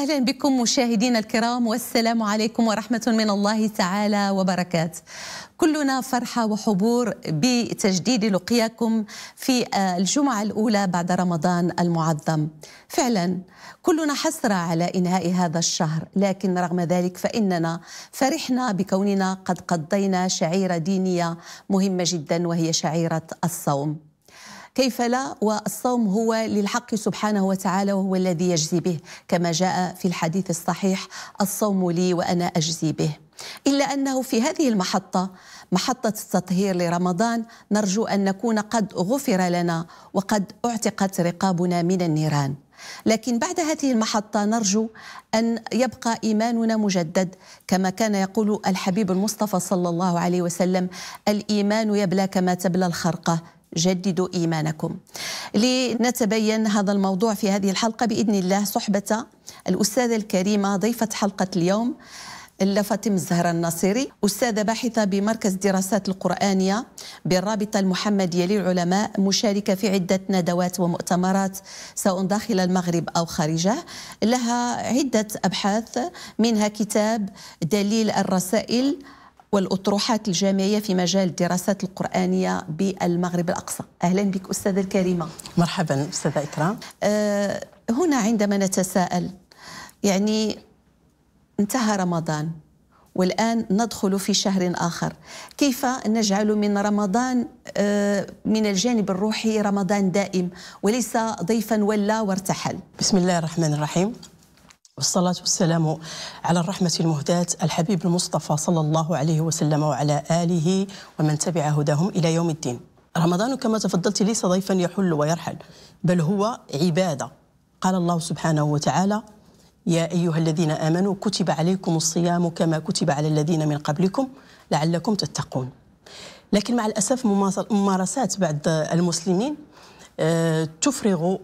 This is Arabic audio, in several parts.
أهلا بكم مشاهدينا الكرام والسلام عليكم ورحمة من الله تعالى وبركاته كلنا فرحة وحبور بتجديد لقياكم في آه، الجمعة الأولى بعد رمضان المعظم فعلا كلنا حسرة على إنهاء هذا الشهر لكن رغم ذلك فإننا فرحنا بكوننا قد قضينا شعيرة دينية مهمة جدا وهي شعيرة الصوم كيف لا والصوم هو للحق سبحانه وتعالى وهو الذي يجزي به كما جاء في الحديث الصحيح الصوم لي وأنا أجزي به إلا أنه في هذه المحطة محطة التطهير لرمضان نرجو أن نكون قد غفر لنا وقد أعتقت رقابنا من النيران لكن بعد هذه المحطة نرجو أن يبقى إيماننا مجدد كما كان يقول الحبيب المصطفى صلى الله عليه وسلم الإيمان يبلى كما تبلى الخرقة جددوا إيمانكم لنتبين هذا الموضوع في هذه الحلقة بإذن الله صحبة الأستاذة الكريمة ضيفة حلقة اليوم فاطمة الزهرة الناصري أستاذة باحثة بمركز الدراسات القرآنية بالرابطة المحمدية للعلماء مشاركة في عدة ندوات ومؤتمرات سواء داخل المغرب أو خارجه لها عدة أبحاث منها كتاب دليل الرسائل والأطروحات الجامعية في مجال الدراسات القرآنية بالمغرب الأقصى أهلا بك أستاذة الكريمة مرحبا أستاذة إكرام أه هنا عندما نتساءل يعني انتهى رمضان والآن ندخل في شهر آخر كيف نجعل من رمضان آه، من الجانب الروحي رمضان دائم وليس ضيفا ولا وارتحل بسم الله الرحمن الرحيم والصلاة والسلام على الرحمة المهداة الحبيب المصطفى صلى الله عليه وسلم وعلى آله ومن تبع هداهم إلى يوم الدين رمضان كما تفضلت ليس ضيفا يحل ويرحل بل هو عبادة قال الله سبحانه وتعالى يا أيها الذين آمنوا كتب عليكم الصيام كما كتب على الذين من قبلكم لعلكم تتقون لكن مع الأسف ممارسات بعض المسلمين آه، تفرغ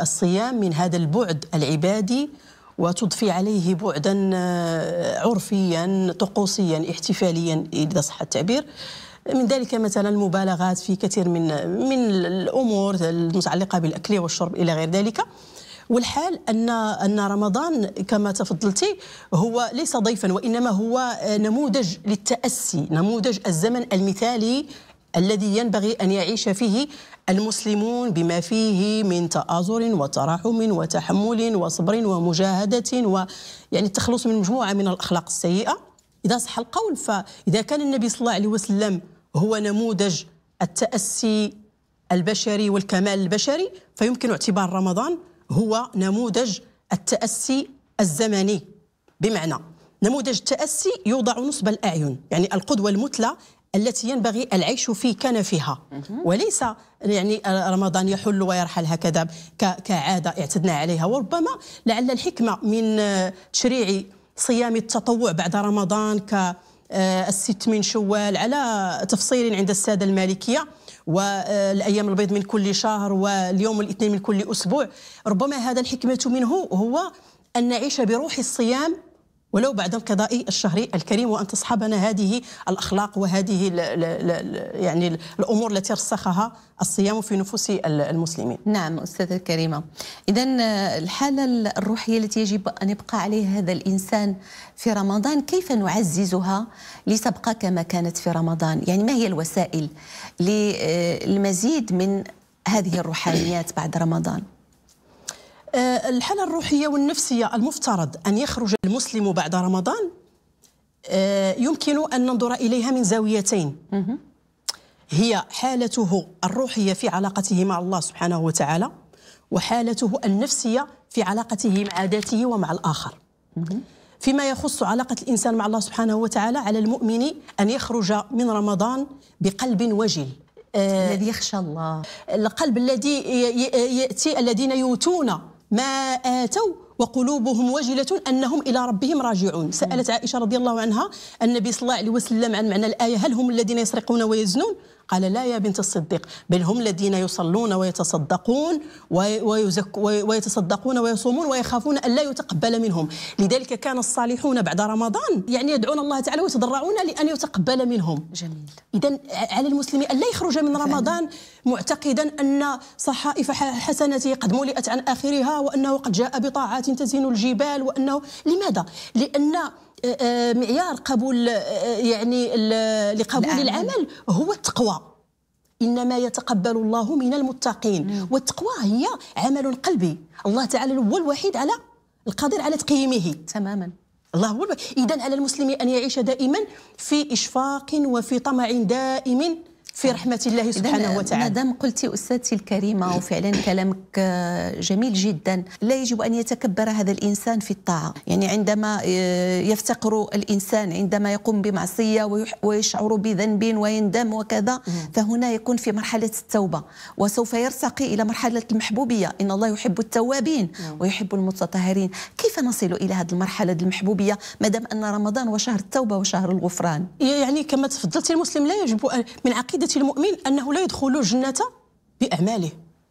الصيام من هذا البعد العبادي وتضفي عليه بعدا آه، عرفيا طقوسيا احتفاليا اذا صح التعبير من ذلك مثلا مبالغات في كثير من من الامور المتعلقه بالاكل والشرب الى غير ذلك والحال ان ان رمضان كما تفضلتي هو ليس ضيفا وانما هو آه، نموذج للتاسي نموذج الزمن المثالي الذي ينبغي أن يعيش فيه المسلمون بما فيه من تآزر وتراحم وتحمل وصبر ومجاهدة ويعني التخلص من مجموعة من الأخلاق السيئة إذا صح القول فإذا كان النبي صلى الله عليه وسلم هو نموذج التأسي البشري والكمال البشري فيمكن اعتبار رمضان هو نموذج التأسي الزمني بمعنى نموذج التأسي يوضع نصب الأعين يعني القدوة المثلى التي ينبغي العيش في كنفها وليس يعني رمضان يحل ويرحل هكذا كعاده اعتدنا عليها وربما لعل الحكمه من تشريع صيام التطوع بعد رمضان ك آه، الست من شوال على تفصيل عند الساده المالكيه والايام البيض من كل شهر واليوم الاثنين من كل اسبوع ربما هذا الحكمه منه هو ان نعيش بروح الصيام ولو بعد القضاء الشهري الكريم وان تصحبنا هذه الاخلاق وهذه الـ الـ الـ يعني الامور التي رسخها الصيام في نفوس المسلمين. نعم استاذه كريمه. اذا الحاله الروحيه التي يجب ان يبقى عليها هذا الانسان في رمضان كيف نعززها لتبقى كما كانت في رمضان؟ يعني ما هي الوسائل للمزيد آه، من هذه الروحانيات بعد رمضان؟ آه، الحالة الروحية والنفسية المفترض أن يخرج المسلم بعد رمضان آه، يمكن أن ننظر إليها من زاويتين هي حالته الروحية في علاقته مع الله سبحانه وتعالى وحالته النفسية في علاقته مع ذاته ومع الآخر فيما يخص علاقة الإنسان مع الله سبحانه وتعالى على المؤمن أن يخرج من رمضان بقلب وجل آه، الذي يخشى الله القلب الذي يأتي الذين يؤتون ما آتوا وقلوبهم وجلة أنهم إلى ربهم راجعون سألت عائشة رضي الله عنها النبي صلى الله عليه وسلم عن معنى الآية هل هم الذين يسرقون ويزنون قال لا يا بنت الصديق بل هم الذين يصلون ويتصدقون ويزك ويتصدقون ويصومون ويخافون أن لا يتقبل منهم لذلك كان الصالحون بعد رمضان يعني يدعون الله تعالى ويتضرعون لأن يتقبل منهم جميل إذا على المسلم أن لا يخرج من رمضان معتقدا أن صحائف حسنته قد ملئت عن آخرها وأنه قد جاء بطاعات تزين الجبال وأنه لماذا؟ لأن معيار قبول يعني لقبول العمل, العمل هو التقوى انما يتقبل الله من المتقين والتقوى هي عمل قلبي الله تعالى هو الوحيد على القادر على تقييمه تماما الله هو اذا على المسلم ان يعيش دائما في اشفاق وفي طمع دائم في رحمة الله سبحانه وتعالى مدام قلتي أستاذتي الكريمة وفعلا كلامك آه، جميل جدا لا يجب أن يتكبر هذا الإنسان في الطاعة يعني عندما آه، يفتقر الإنسان عندما يقوم بمعصية ويشعر بذنب ويندم وكذا فهنا يكون في مرحلة التوبة وسوف يرتقي إلى مرحلة المحبوبية إن الله يحب التوابين نعم. ويحب المتطهرين كيف نصل إلى هذه المرحلة المحبوبية مدام أن رمضان وشهر التوبة وشهر الغفران يعني كما تفضلتي المسلم لا يجب من عقيدة عقيدة المؤمن أنه لا يدخل الجنة بأعماله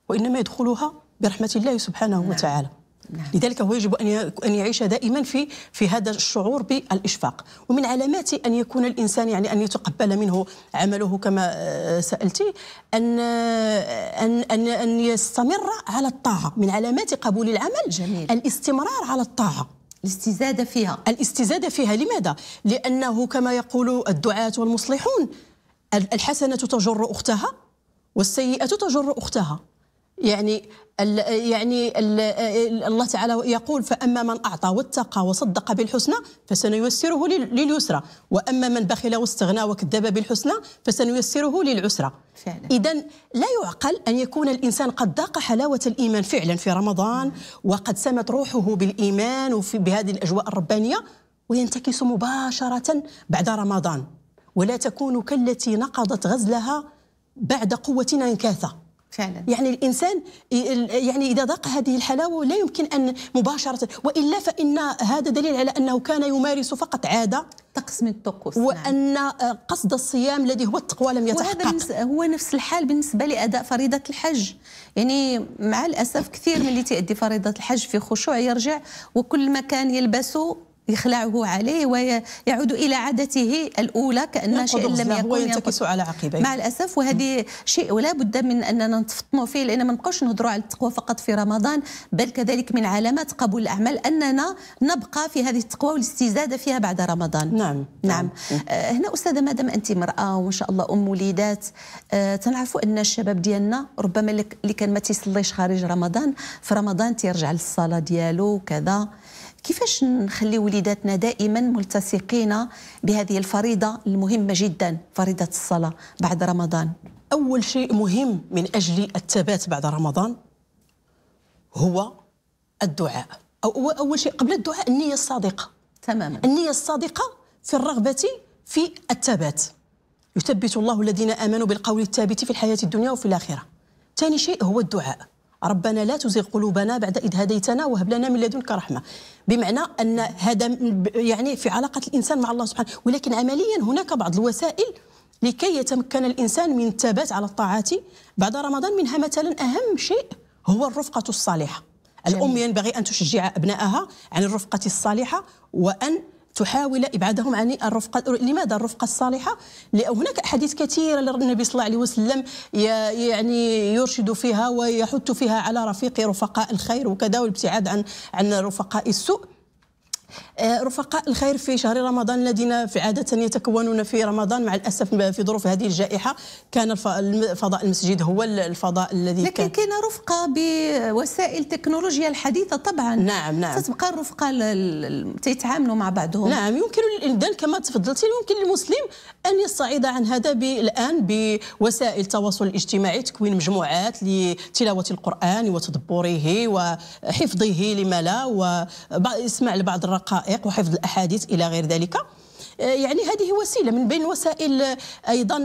وإنما يدخلها برحمة الله سبحانه نعم. وتعالى نعم. لذلك هو يجب ان يعيش دائما في في هذا الشعور بالاشفاق ومن علامات ان يكون الانسان يعني ان يتقبل منه عمله كما آه، سالتي ان ان ان, أن يستمر على الطاعه من علامات قبول العمل جميل. الاستمرار على الطاعه الاستزاده فيها الاستزاده فيها لماذا لانه كما يقول الدعاه والمصلحون الحسنة تجر أختها والسيئة تجر أختها يعني يعني الله تعالى يقول فأما من أعطى واتقى وصدق بالحسنى فسنيسره لليسرى وأما من بخل واستغنى وكذب بالحسنى فسنيسره للعسرى إذا لا يعقل أن يكون الإنسان قد ذاق حلاوة الإيمان فعلا في رمضان وقد سمت روحه بالإيمان وفي بهذه الأجواء الربانية وينتكس مباشرة بعد رمضان ولا تكون كالتي نقضت غزلها بعد قوة انكاثة فعلا يعني الانسان يعني اذا ذاق هذه الحلاوه لا يمكن ان مباشره والا فان هذا دليل على انه كان يمارس فقط عاده طقس من الطقوس نعم. وان نعم. قصد الصيام الذي هو التقوى لم يتحقق وهذا هو نفس الحال بالنسبه لاداء فريضه الحج يعني مع الاسف كثير من اللي تيأدي فريضه الحج في خشوع يرجع وكل ما كان يلبسه يخلعه عليه ويعود الى عادته الاولى كان شيء لم يكن ينتقص على عقبه مع الاسف وهذه شيء ولا بد من اننا نتفطنوا فيه لان ما نبقاوش نهضروا على التقوى فقط في رمضان بل كذلك من علامات قبول الاعمال اننا نبقى في هذه التقوى والاستزاده فيها بعد رمضان نعم نعم, نعم. آه، هنا استاذه مادام انت امراه وان شاء الله ام وليدات آه، تنعرفوا ان الشباب ديالنا ربما اللي كان ما تيصليش خارج رمضان في رمضان تيرجع للصلاه ديالو وكذا كيفاش نخلي وليداتنا دائما ملتصقين بهذه الفريضه المهمه جدا فريضه الصلاه بعد رمضان اول شيء مهم من اجل الثبات بعد رمضان هو الدعاء أو اول شيء قبل الدعاء النيه الصادقه تماما النيه الصادقه في الرغبه في الثبات يثبت الله الذين امنوا بالقول الثابت في الحياه الدنيا وفي الاخره ثاني شيء هو الدعاء ربنا لا تزغ قلوبنا بعد إذ هديتنا وهب لنا من لدنك رحمة بمعنى أن هذا يعني في علاقة الإنسان مع الله سبحانه ولكن عمليا هناك بعض الوسائل لكي يتمكن الإنسان من الثبات على الطاعات بعد رمضان منها مثلا أهم شيء هو الرفقة الصالحة جميل. الأم ينبغي أن تشجع أبنائها عن الرفقة الصالحة وأن تحاول ابعادهم عن الرفقه لماذا الرفقه الصالحه هناك احاديث كثيره للنبي صلى الله عليه وسلم يعني يرشد فيها ويحث فيها على رفيق رفقاء الخير وكذا والابتعاد عن عن رفقاء السوء آه، رفقاء الخير في شهر رمضان الذين في عادة يتكونون في رمضان مع الأسف في ظروف هذه الجائحة كان فضاء المسجد هو الفضاء الذي لكن كان, كان رفقة بوسائل تكنولوجيا الحديثة طبعا نعم نعم تتبقى الرفقة تيتعاملوا مع بعضهم نعم يمكن كما تفضلتي يمكن للمسلم أن يستعيض عن هذا الآن بوسائل التواصل الاجتماعي تكوين مجموعات لتلاوة القرآن وتدبره وحفظه لما لا وإسماع لبعض الرقائق وحفظ الأحاديث إلى غير ذلك يعني هذه وسيله من بين وسائل ايضا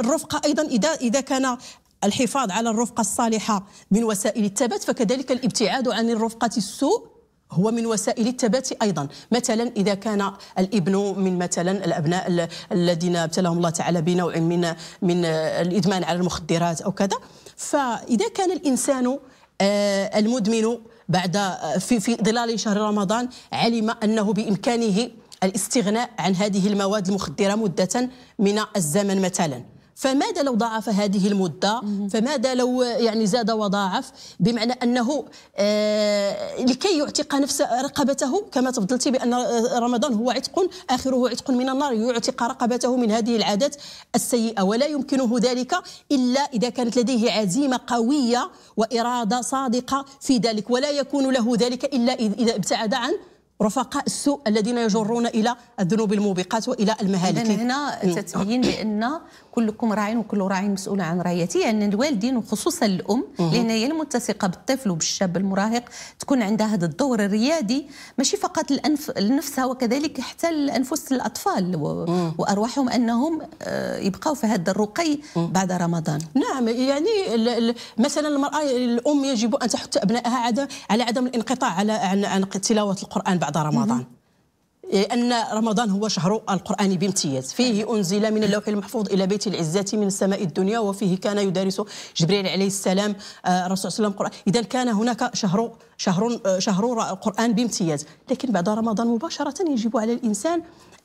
الرفقه ايضا اذا اذا كان الحفاظ على الرفقه الصالحه من وسائل الثبات فكذلك الابتعاد عن الرفقه السوء هو من وسائل التبات ايضا مثلا اذا كان الابن من مثلا الابناء الذين ابتلاهم الله تعالى بنوع من من الادمان على المخدرات او كذا فاذا كان الانسان آه، المدمن بعد في في ظلال شهر رمضان علم انه بامكانه الاستغناء عن هذه المواد المخدره مده من الزمن مثلا فماذا لو ضاعف هذه المده فماذا لو يعني زاد وضاعف بمعنى انه آه، لكي يعتق نفس رقبته كما تفضلتي بان رمضان هو عتق اخره عتق من النار يعتق رقبته من هذه العادات السيئه ولا يمكنه ذلك الا اذا كانت لديه عزيمه قويه واراده صادقه في ذلك ولا يكون له ذلك الا اذا ابتعد عن رفقاء السوء الذين يجرون الى الذنوب الموبقات والى المهالك هنا تتبين بان كلكم راع وكل راع مسؤول عن رعيته يعني الوالدين وخصوصا الام لان هي المتسقه بالطفل وبالشاب المراهق تكون عندها هذا الدور الريادي ماشي فقط الانف لنفسها وكذلك حتى لانفس الاطفال وارواحهم انهم آه، يبقوا في هذا الرقي بعد رمضان نعم يعني مثلا المراه الام يجب ان تحث ابنائها على عدم الانقطاع على عن تلاوه القران بعد بعد رمضان لأن إيه، رمضان هو شهر القرآن بامتياز فيه أنزل من اللوح المحفوظ إلى بيت العزة من السماء الدنيا وفيه كان يدارس جبريل عليه السلام الرسول آه، صلى الله عليه وسلم إذا كان هناك شهر شهر آه، شهر القرآن بامتياز لكن بعد رمضان مباشرة يجب على الإنسان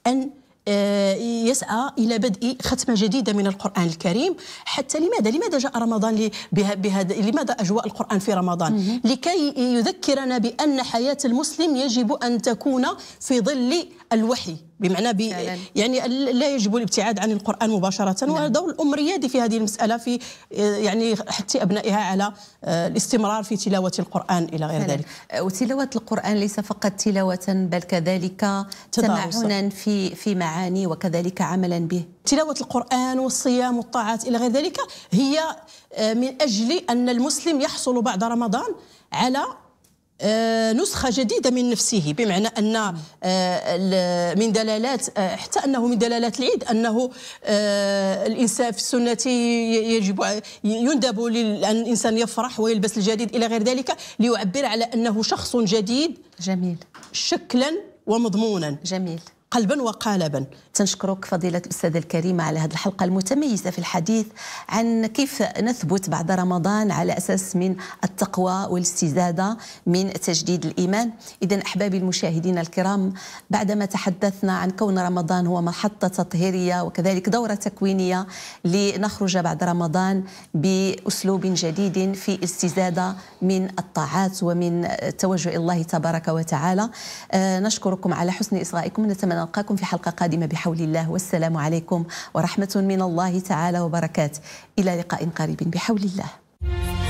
أن آه، يسعى إلى بدء ختمة جديدة من القرآن الكريم حتى لماذا لماذا جاء رمضان بهذا لماذا أجواء القرآن في رمضان لكي يذكرنا بأن حياة المسلم يجب أن تكون في ظل الوحي بمعنى بي يعني لا يجب الابتعاد عن القرآن مباشرة نعم. ودور الأم ريادي في هذه المسألة في آه، يعني حتى أبنائها على آه، الاستمرار في تلاوة القرآن إلى غير فعلا. ذلك آه، وتلاوة القرآن ليس فقط تلاوة بل كذلك تمعنا في في معاني وكذلك عملا به تلاوة القرآن والصيام والطاعات إلى غير ذلك هي من أجل أن المسلم يحصل بعد رمضان على آه، نسخة جديدة من نفسه بمعنى أن آه، من دلالات آه، حتى أنه من دلالات العيد أنه الإنسان في السنة يجب يندب لأن الإنسان يفرح ويلبس الجديد إلى غير ذلك ليعبر على أنه شخص جديد جميل شكلا ومضمونا جميل قلبا وقالبا تنشكرك فضيلة الأستاذة الكريمة على هذه الحلقة المتميزة في الحديث عن كيف نثبت بعد رمضان على أساس من التقوى والاستزادة من تجديد الإيمان إذا أحبابي المشاهدين الكرام بعدما تحدثنا عن كون رمضان هو محطة تطهيرية وكذلك دورة تكوينية لنخرج بعد رمضان بأسلوب جديد في استزادة من الطاعات ومن توجه الله تبارك وتعالى آه، نشكركم على حسن إصغائكم نتمنى نلقاكم في حلقة قادمة بحول الله والسلام عليكم ورحمة من الله تعالى وبركاته إلى لقاء قريب بحول الله